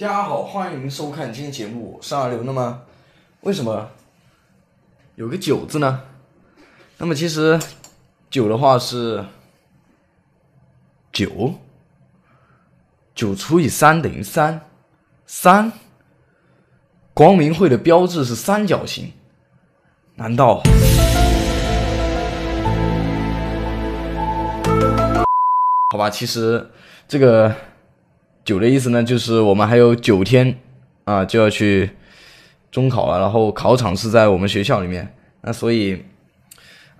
大家好，欢迎收看今天节目。三二六，那么为什么有个九字呢？那么其实九的话是九，九除以三等于三。三，光明会的标志是三角形，难道？好吧，其实这个。九的意思呢，就是我们还有九天啊，就要去中考了。然后考场是在我们学校里面，那所以，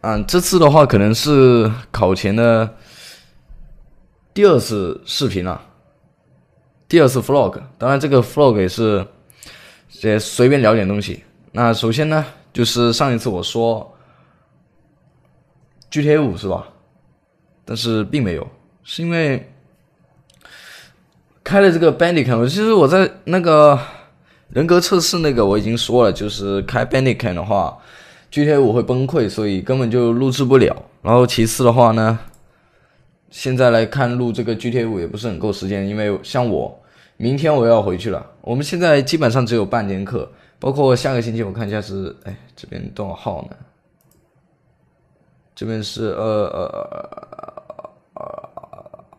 嗯，这次的话可能是考前的第二次视频了，第二次 vlog。当然，这个 vlog 也是也随便聊点东西。那首先呢，就是上一次我说 GTA 五是吧？但是并没有，是因为。开了这个 b e n d i Cam，其实我在那个人格测试那个我已经说了，就是开 b e n d i Cam 的话，G T a 五会崩溃，所以根本就录制不了。然后其次的话呢，现在来看录这个 G T a 五也不是很够时间，因为像我明天我要回去了，我们现在基本上只有半天课，包括下个星期我看一下是，哎，这边多少号呢？这边是呃呃呃。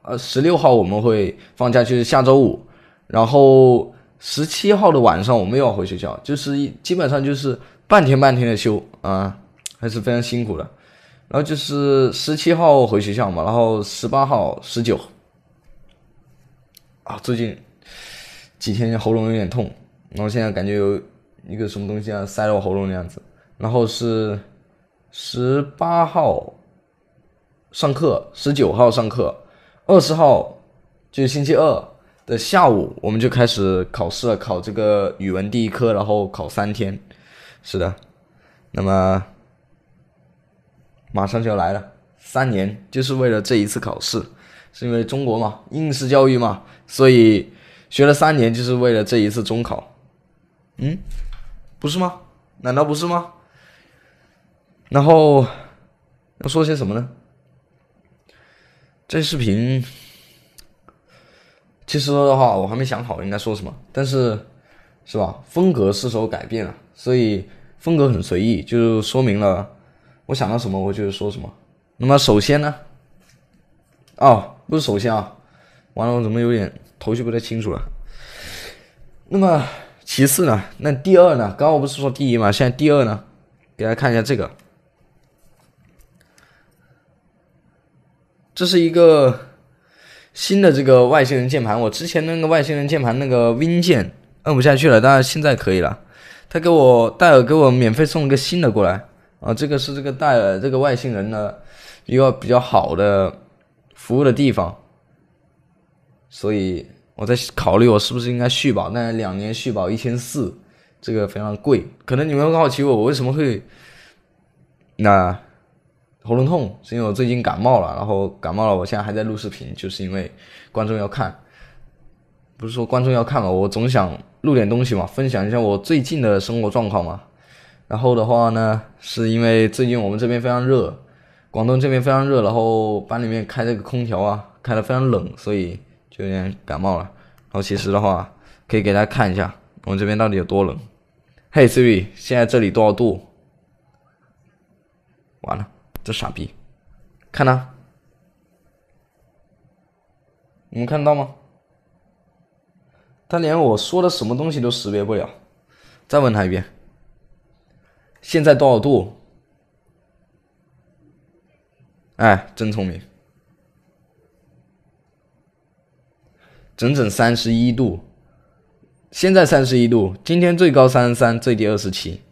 呃，十六号我们会放假，就是下周五，然后十七号的晚上我们又要回学校，就是基本上就是半天半天的休啊，还是非常辛苦的。然后就是十七号回学校嘛，然后十八号、十九啊，最近几天喉咙有点痛，然后现在感觉有一个什么东西啊塞到我喉咙的样子。然后是十八号上课，十九号上课。二十号就是星期二的下午，我们就开始考试了，考这个语文第一科，然后考三天，是的，那么马上就要来了，三年就是为了这一次考试，是因为中国嘛，应试教育嘛，所以学了三年就是为了这一次中考，嗯，不是吗？难道不是吗？然后要说些什么呢？这视频，其实的话，我还没想好应该说什么，但是，是吧？风格是时候改变了，所以风格很随意，就说明了我想到什么我就说什么。那么首先呢，哦，不是首先啊，完了，我怎么有点头绪不太清楚了？那么其次呢？那第二呢？刚刚我不是说第一嘛，现在第二呢？给大家看一下这个。这是一个新的这个外星人键盘，我之前那个外星人键盘那个 Win 键按不下去了，但是现在可以了。他给我戴尔给我免费送了个新的过来啊，这个是这个戴尔这个外星人的一个比较好的服务的地方，所以我在考虑我是不是应该续保，但是两年续保一千四，这个非常贵，可能你们会好奇我我为什么会那。喉咙痛是因为我最近感冒了，然后感冒了，我现在还在录视频，就是因为观众要看，不是说观众要看嘛，我总想录点东西嘛，分享一下我最近的生活状况嘛。然后的话呢，是因为最近我们这边非常热，广东这边非常热，然后班里面开这个空调啊，开的非常冷，所以就有点感冒了。然后其实的话，可以给大家看一下我们这边到底有多冷。Hey Siri，现在这里多少度？完了。这傻逼，看他，你们看得到吗？他连我说的什么东西都识别不了。再问他一遍，现在多少度？哎，真聪明，整整三十一度。现在三十一度，今天最高三十三，最低二十七。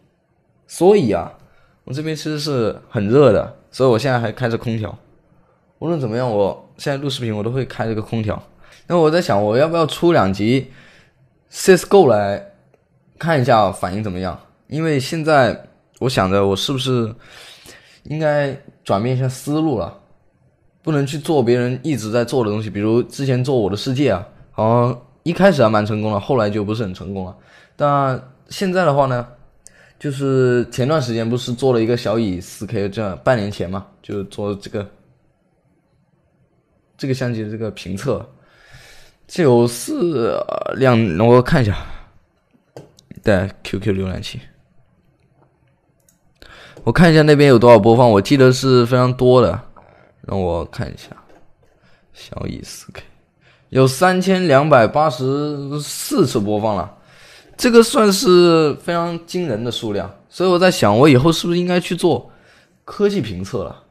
所以啊，我这边其实是很热的。所以我现在还开着空调，无论怎么样，我现在录视频我都会开着个空调。那我在想，我要不要出两集 CSGO 来看一下反应怎么样？因为现在我想着，我是不是应该转变一下思路了？不能去做别人一直在做的东西，比如之前做我的世界啊，好像一开始还蛮成功了，后来就不是很成功了。但现在的话呢？就是前段时间不是做了一个小蚁四 K，这半年前嘛，就做这个这个相机的这个评测，这有四两，让我看一下。在 QQ 浏览器，我看一下那边有多少播放，我记得是非常多的，让我看一下。小蚁四 K 有三千两百八十四次播放了。这个算是非常惊人的数量，所以我在想，我以后是不是应该去做科技评测了？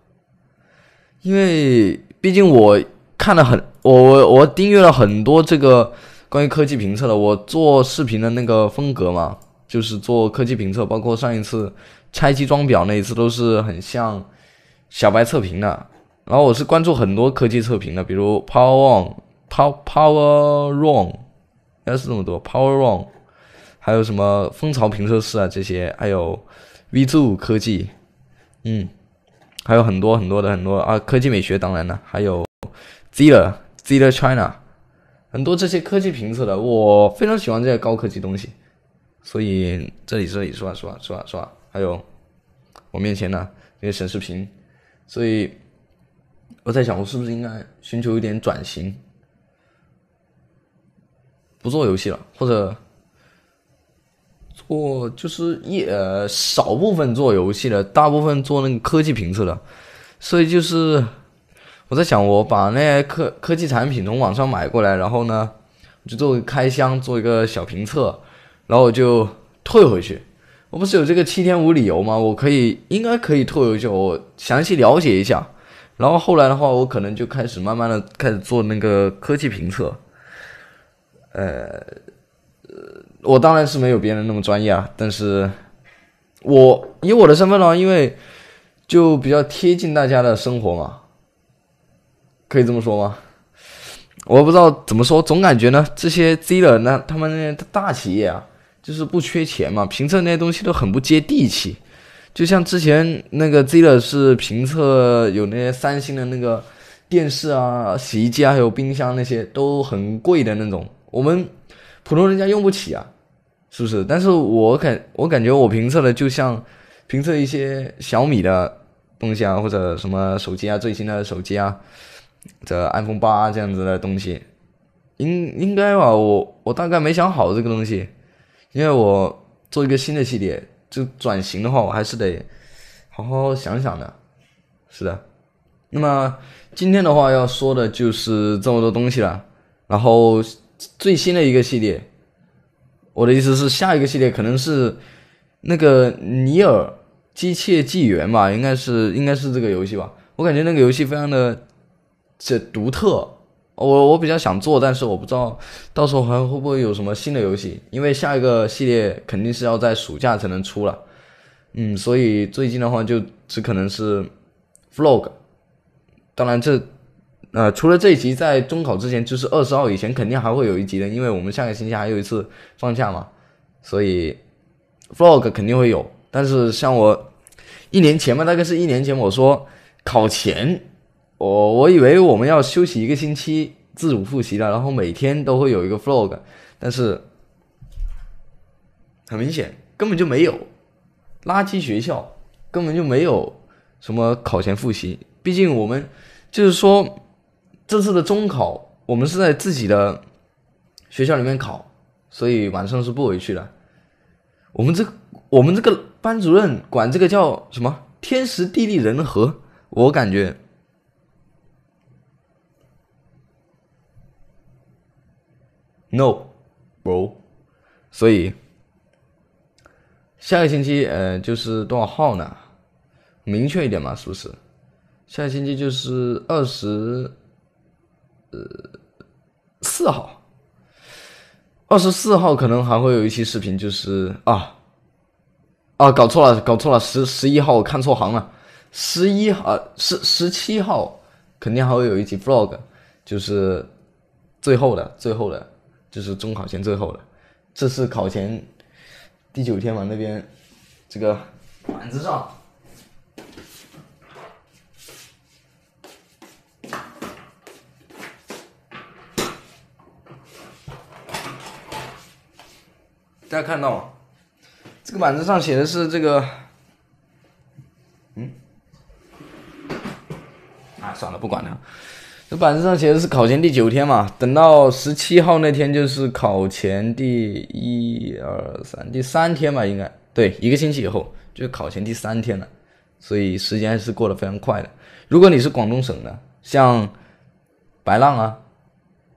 因为毕竟我看了很，我我我订阅了很多这个关于科技评测的。我做视频的那个风格嘛，就是做科技评测，包括上一次拆机装表那一次，都是很像小白测评的。然后我是关注很多科技测评的，比如 Power o n Power Power Wrong，应该是这么多 Power Wrong。还有什么蜂巢评测室啊，这些还有 v Two 科技，嗯，还有很多很多的很多啊，科技美学当然了，还有 Zira Zira China，很多这些科技评测的，我非常喜欢这些高科技东西，所以这里这里刷刷刷刷吧，还有我面前呢那些显示屏，所以我在想，我是不是应该寻求一点转型，不做游戏了，或者。我就是一呃，少部分做游戏的，大部分做那个科技评测的，所以就是我在想，我把那些科科技产品从网上买过来，然后呢，就做开箱，做一个小评测，然后我就退回去。我不是有这个七天无理由吗？我可以应该可以退回去，我详细了解一下。然后后来的话，我可能就开始慢慢的开始做那个科技评测，呃。我当然是没有别人那么专业啊，但是，我以我的身份呢，因为就比较贴近大家的生活嘛，可以这么说吗？我不知道怎么说，总感觉呢，这些 Z 的那他们那些大企业啊，就是不缺钱嘛，评测那些东西都很不接地气。就像之前那个 Z 的是评测有那些三星的那个电视啊、洗衣机啊、还有冰箱那些都很贵的那种，我们。普通人家用不起啊，是不是？但是我感我感觉我评测的就像评测一些小米的东西啊，或者什么手机啊，最新的手机啊，这 iPhone 八这样子的东西，应应该吧？我我大概没想好这个东西，因为我做一个新的系列，就转型的话，我还是得好好想想的。是的。那么今天的话要说的就是这么多东西了，然后。最新的一个系列，我的意思是下一个系列可能是那个《尼尔：机械纪元》吧，应该是应该是这个游戏吧。我感觉那个游戏非常的这独特，我我比较想做，但是我不知道到时候还会不会有什么新的游戏，因为下一个系列肯定是要在暑假才能出了。嗯，所以最近的话就只可能是 vlog，当然这。呃，除了这一集，在中考之前，就是二十号以前，肯定还会有一集的，因为我们下个星期还有一次放假嘛，所以 vlog 肯定会有。但是像我一年前嘛，大概是一年前，我说考前，我我以为我们要休息一个星期自主复习了，然后每天都会有一个 vlog，但是很明显根本就没有，垃圾学校根本就没有什么考前复习，毕竟我们就是说。这次的中考，我们是在自己的学校里面考，所以晚上是不回去的。我们这，我们这个班主任管这个叫什么？天时地利人和，我感觉，no，bro。所以，下个星期，呃，就是多少号呢？明确一点嘛，是不是？下个星期就是二十。呃，四号，二十四号可能还会有一期视频，就是啊，啊，搞错了，搞错了，十十一号我看错行了，十一啊，十十七号肯定还会有一期 vlog，就是最后的，最后的，就是中考前最后的，这次考前第九天嘛，那边这个板子上。大家看到吗？这个板子上写的是这个，嗯，啊，算了，不管了。这板子上写的是考前第九天嘛，等到十七号那天就是考前第一二三第三天吧，应该对，一个星期以后就是考前第三天了。所以时间还是过得非常快的。如果你是广东省的，像白浪啊，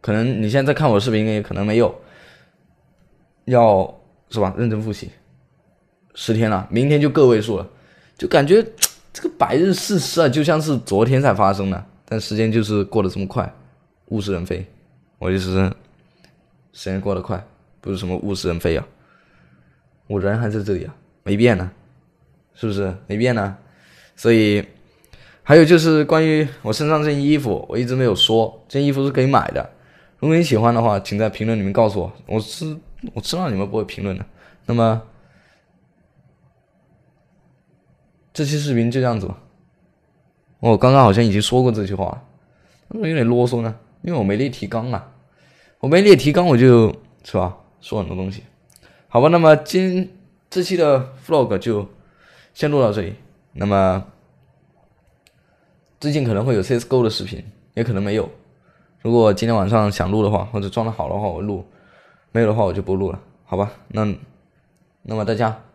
可能你现在看我视频也可能没有要。是吧？认真复习，十天了，明天就个位数了，就感觉 这个百日誓师啊，就像是昨天才发生的。但时间就是过得这么快，物是人非。我就是时间过得快，不是什么物是人非啊，我人还在这里啊，没变呢，是不是没变呢？所以还有就是关于我身上这件衣服，我一直没有说，这件衣服是可以买的。如果你喜欢的话，请在评论里面告诉我，我是。我知道你们不会评论的，那么这期视频就这样子吧。我刚刚好像已经说过这句话了，么有点啰嗦呢？因为我没列提纲啊，我没列提纲，我就是吧说很多东西。好吧，那么今这期的 vlog 就先录到这里。那么最近可能会有 CSGO 的视频，也可能没有。如果今天晚上想录的话，或者装的好的话，我录。没有的话，我就不录了，好吧？那，那么大家。